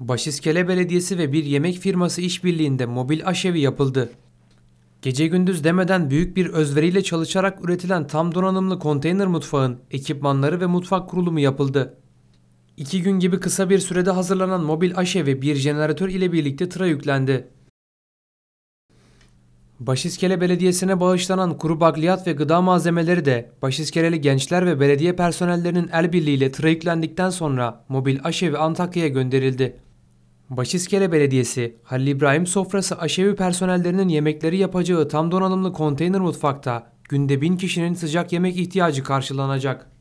Başiskele Belediyesi ve bir yemek firması işbirliğinde mobil aşevi yapıldı. Gece gündüz demeden büyük bir özveriyle çalışarak üretilen tam donanımlı konteyner mutfağın ekipmanları ve mutfak kurulumu yapıldı. İki gün gibi kısa bir sürede hazırlanan mobil aşevi bir jeneratör ile birlikte tıra yüklendi. Başiskele Belediyesi'ne bağışlanan kuru bakliyat ve gıda malzemeleri de Başiskeleli gençler ve belediye personellerinin el birliğiyle tıra yüklendikten sonra mobil aşevi Antakya'ya gönderildi. Başiskele Belediyesi, Halil İbrahim sofrası aşevi personellerinin yemekleri yapacağı tam donanımlı konteyner mutfakta günde bin kişinin sıcak yemek ihtiyacı karşılanacak.